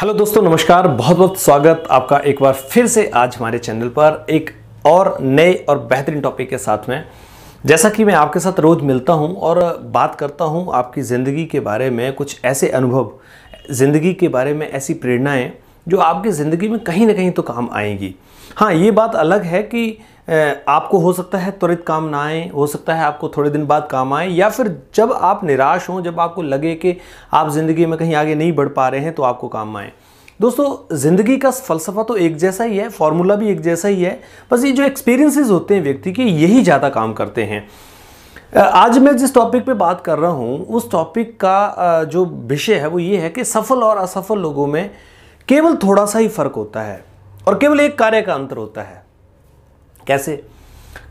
hello दोस्तों नमस्कार बहुत बहुत स्वागत आपका एक बार फिर से आज हमारे चैनल पर एक और नए और बेहतरीन टॉपिक के साथ में जैसा कि मैं आपके साथ रोज़ मिलता हूं और बात करता हूं आपकी ज़िंदगी के बारे में कुछ ऐसे अनुभव ज़िंदगी के बारे में ऐसी प्रेरणाएं जो आपकी ज़िंदगी में कहीं ना कहीं तो काम आएंगी हाँ ये बात अलग है कि आपको हो सकता है त्वरित काम ना आए हो सकता है आपको थोड़े दिन बाद काम आए या फिर जब आप निराश हों जब आपको लगे कि आप ज़िंदगी में कहीं आगे नहीं बढ़ पा रहे हैं तो आपको काम आए दोस्तों ज़िंदगी का फ़लसफ़ा तो एक जैसा ही है फॉर्मूला भी एक जैसा ही है बस ये जो एक्सपीरियंसेस होते हैं व्यक्ति के यही ज़्यादा काम करते हैं आज मैं जिस टॉपिक पे बात कर रहा हूँ उस टॉपिक का जो विषय है वो ये है कि सफल और असफल लोगों में केवल थोड़ा सा ही फ़र्क होता है और केवल एक कार्य का अंतर होता है कैसे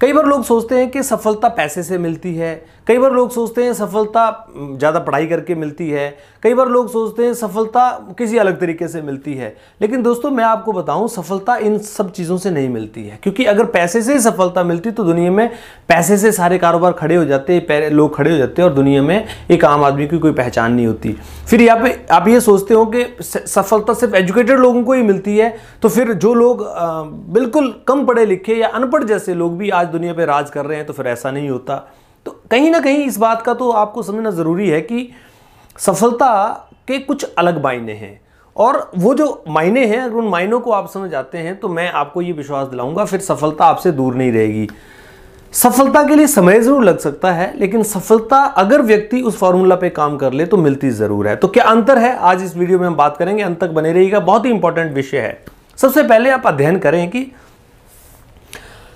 कई बार लोग सोचते हैं कि सफलता पैसे से मिलती है कई बार लोग सोचते हैं सफलता ज़्यादा पढ़ाई करके मिलती है कई बार लोग सोचते हैं सफलता किसी अलग तरीके से मिलती है लेकिन दोस्तों मैं आपको बताऊं सफलता इन सब चीज़ों से नहीं मिलती है क्योंकि अगर पैसे से ही सफलता मिलती तो दुनिया में पैसे से सारे कारोबार खड़े हो जाते लोग खड़े हो जाते और दुनिया में एक आम आदमी की कोई पहचान नहीं होती फिर यहाँ पे आप ये सोचते हो कि सफलता सिर्फ एजुकेटेड लोगों को ही मिलती है तो फिर जो लोग बिल्कुल कम पढ़े लिखे या अनपढ़ जैसे लोग भी भी आज दुनिया पे राज कर रहे हैं तो फिर ऐसा नहीं होता तो कहीं ना कहीं इस बात का तो आपको समझना ज़रूरी है कि सफलता के कुछ अलग मायने हैं और वो जो मायने हैं अगर उन मायनों को आप समझ आते हैं तो मैं आपको ये विश्वास दिलाऊंगा फिर सफलता आपसे दूर नहीं रहेगी सफलता के लिए समय ज़रूर लग सकता है लेकिन सफलता अगर व्यक्ति उस फार्मूला पे काम कर ले तो मिलती ज़रूर है तो क्या अंतर है आज इस वीडियो में हम बात करेंगे अंत तक बने रहिएगा बहुत ही इंपॉर्टेंट विषय है सबसे पहले आप अध्ययन करें कि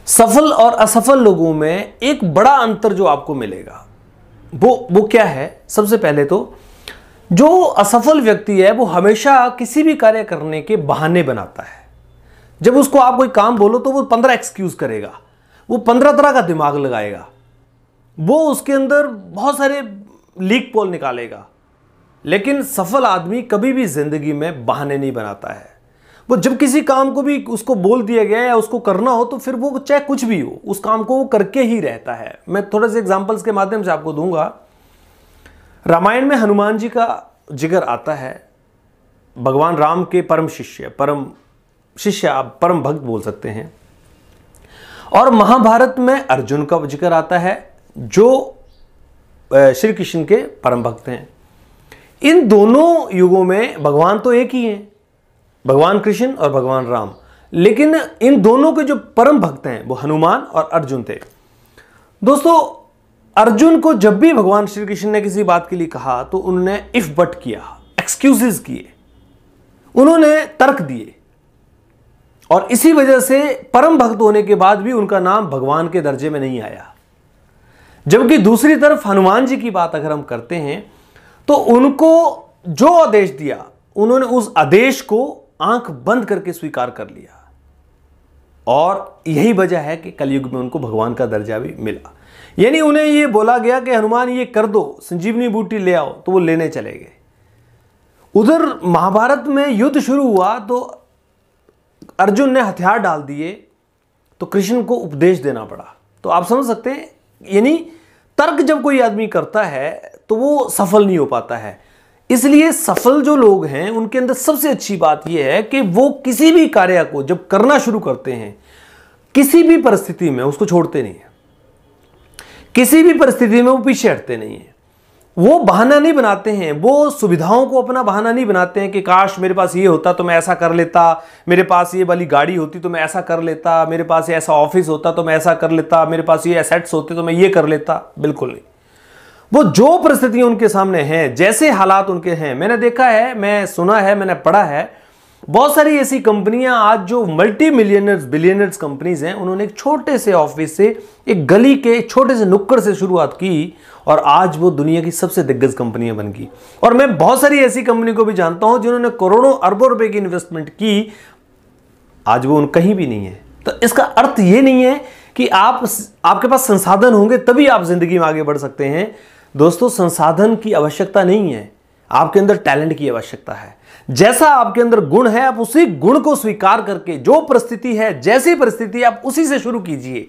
सफल और असफल लोगों में एक बड़ा अंतर जो आपको मिलेगा वो वो क्या है सबसे पहले तो जो असफल व्यक्ति है वो हमेशा किसी भी कार्य करने के बहाने बनाता है जब उसको आप कोई काम बोलो तो वो पंद्रह एक्सक्यूज़ करेगा वो पंद्रह तरह का दिमाग लगाएगा वो उसके अंदर बहुत सारे लीक पोल निकालेगा लेकिन सफल आदमी कभी भी ज़िंदगी में बहाने नहीं बनाता है वो जब किसी काम को भी उसको बोल दिया गया या उसको करना हो तो फिर वो चाहे कुछ भी हो उस काम को वो करके ही रहता है मैं थोड़े से एग्जाम्पल्स के माध्यम से आपको दूंगा रामायण में हनुमान जी का जिगर आता है भगवान राम के परम शिष्य परम शिष्य आप परम भक्त बोल सकते हैं और महाभारत में अर्जुन का जिक्र आता है जो श्री कृष्ण के परम भक्त हैं इन दोनों युगों में भगवान तो एक ही हैं भगवान कृष्ण और भगवान राम लेकिन इन दोनों के जो परम भक्त हैं वो हनुमान और अर्जुन थे दोस्तों अर्जुन को जब भी भगवान श्री कृष्ण ने किसी बात के लिए कहा तो उन्होंने इफ बट किया एक्सक्यूजेस किए उन्होंने तर्क दिए और इसी वजह से परम भक्त होने के बाद भी उनका नाम भगवान के दर्जे में नहीं आया जबकि दूसरी तरफ हनुमान जी की बात अगर हम करते हैं तो उनको जो आदेश दिया उन्होंने उस आदेश को आंख बंद करके स्वीकार कर लिया और यही वजह है कि कलयुग में उनको भगवान का दर्जा भी मिला यानी उन्हें यह बोला गया कि हनुमान ये कर दो संजीवनी बूटी ले आओ तो वो लेने चले गए उधर महाभारत में युद्ध शुरू हुआ तो अर्जुन ने हथियार डाल दिए तो कृष्ण को उपदेश देना पड़ा तो आप समझ सकते हैं यानी तर्क जब कोई आदमी करता है तो वो सफल नहीं हो पाता है इसलिए सफल जो लोग हैं उनके अंदर सबसे अच्छी बात यह है कि वो किसी भी कार्य को जब करना शुरू करते हैं किसी भी परिस्थिति में उसको छोड़ते नहीं है किसी भी परिस्थिति में वो पीछे हटते नहीं है वो बहाना नहीं बनाते हैं वो सुविधाओं को अपना बहाना नहीं बनाते हैं कि काश मेरे पास ये होता तो मैं ऐसा कर लेता मेरे पास ये वाली गाड़ी होती तो मैं ऐसा कर लेता मेरे पास ऐसा ऑफिस होता तो मैं ऐसा कर लेता मेरे पास ये एसेट्स होते तो मैं ये कर लेता बिल्कुल नहीं वो जो परिस्थितियां उनके सामने हैं जैसे हालात उनके हैं मैंने देखा है मैं सुना है मैंने पढ़ा है बहुत सारी ऐसी कंपनियां आज जो मल्टी मिलियनर्स बिलियनर्स कंपनीज हैं उन्होंने एक छोटे से ऑफिस से एक गली के छोटे से नुक्कड़ से शुरुआत की और आज वो दुनिया की सबसे दिग्गज कंपनियां बन गई और मैं बहुत सारी ऐसी कंपनी को भी जानता हूं जिन्होंने करोड़ों अरबों रुपए की इन्वेस्टमेंट की आज वो उन कहीं भी नहीं है तो इसका अर्थ ये नहीं है कि आप आपके पास संसाधन होंगे तभी आप जिंदगी में आगे बढ़ सकते हैं दोस्तों संसाधन की आवश्यकता नहीं है आपके अंदर टैलेंट की आवश्यकता है जैसा आपके अंदर गुण है आप उसी गुण को स्वीकार करके जो परिस्थिति है जैसी परिस्थिति आप उसी से शुरू कीजिए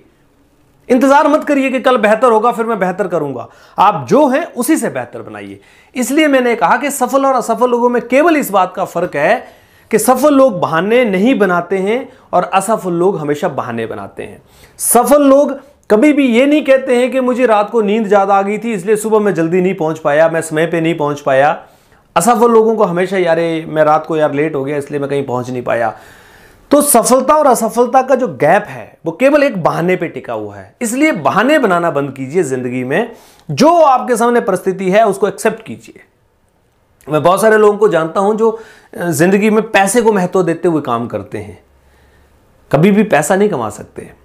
इंतजार मत करिए कि कल बेहतर होगा फिर मैं बेहतर करूंगा आप जो हैं उसी से बेहतर बनाइए इसलिए मैंने कहा कि सफल और असफल लोगों में केवल इस बात का फर्क है कि सफल लोग बहाने नहीं बनाते हैं और असफल लोग हमेशा बहाने बनाते हैं सफल लोग कभी भी ये नहीं कहते हैं कि मुझे रात को नींद ज़्यादा आ गई थी इसलिए सुबह मैं जल्दी नहीं पहुंच पाया मैं समय पे नहीं पहुंच पाया असफल लोगों को हमेशा यार मैं रात को यार लेट हो गया इसलिए मैं कहीं पहुंच नहीं पाया तो सफलता और असफलता का जो गैप है वो केवल एक बहाने पे टिका हुआ है इसलिए बहाने बनाना बंद कीजिए ज़िंदगी में जो आपके सामने परिस्थिति है उसको एक्सेप्ट कीजिए मैं बहुत सारे लोगों को जानता हूं जो ज़िंदगी में पैसे को महत्व देते हुए काम करते हैं कभी भी पैसा नहीं कमा सकते हैं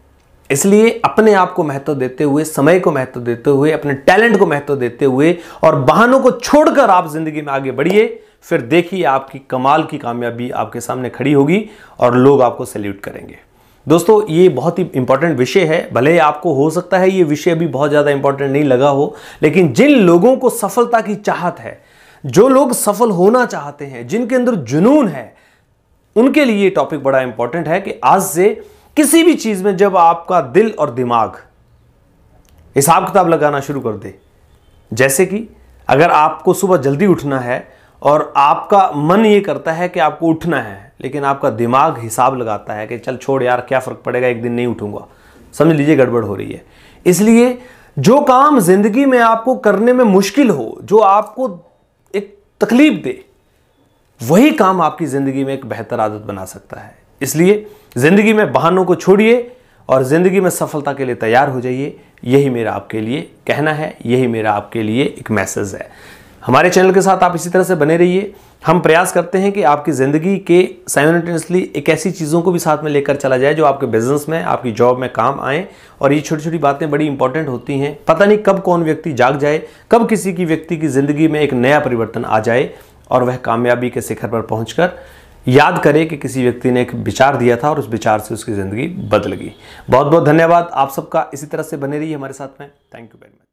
इसलिए अपने आप को महत्व देते हुए समय को महत्व देते हुए अपने टैलेंट को महत्व देते हुए और बहानों को छोड़कर आप जिंदगी में आगे बढ़िए फिर देखिए आपकी कमाल की कामयाबी आपके सामने खड़ी होगी और लोग आपको सैल्यूट करेंगे दोस्तों ये बहुत ही इंपॉर्टेंट विषय है भले आपको हो सकता है ये विषय अभी बहुत ज़्यादा इंपॉर्टेंट नहीं लगा हो लेकिन जिन लोगों को सफलता की चाहत है जो लोग सफल होना चाहते हैं जिनके अंदर जुनून है उनके लिए ये टॉपिक बड़ा इंपॉर्टेंट है कि आज से किसी भी चीज में जब आपका दिल और दिमाग हिसाब किताब लगाना शुरू कर दे जैसे कि अगर आपको सुबह जल्दी उठना है और आपका मन ये करता है कि आपको उठना है लेकिन आपका दिमाग हिसाब लगाता है कि चल छोड़ यार क्या फ़र्क पड़ेगा एक दिन नहीं उठूंगा समझ लीजिए गड़बड़ हो रही है इसलिए जो काम ज़िंदगी में आपको करने में मुश्किल हो जो आपको एक तकलीफ दे वही काम आपकी ज़िंदगी में एक बेहतर आदत बना सकता है इसलिए ज़िंदगी में बहानों को छोड़िए और ज़िंदगी में सफलता के लिए तैयार हो जाइए यही मेरा आपके लिए कहना है यही मेरा आपके लिए एक मैसेज है हमारे चैनल के साथ आप इसी तरह से बने रहिए हम प्रयास करते हैं कि आपकी ज़िंदगी के साइमटेनियसली एक ऐसी चीज़ों को भी साथ में लेकर चला जाए जो आपके बिजनेस में आपकी जॉब में काम आए और ये छोटी छोटी बातें बड़ी इंपॉर्टेंट होती हैं पता नहीं कब कौन व्यक्ति जाग जाए कब किसी की व्यक्ति की ज़िंदगी में एक नया परिवर्तन आ जाए और वह कामयाबी के शिखर पर पहुँच याद करें कि किसी व्यक्ति ने एक विचार दिया था और उस विचार से उसकी ज़िंदगी बदल गई बहुत बहुत धन्यवाद आप सबका इसी तरह से बने रहिए हमारे साथ में थैंक यू वेरी मच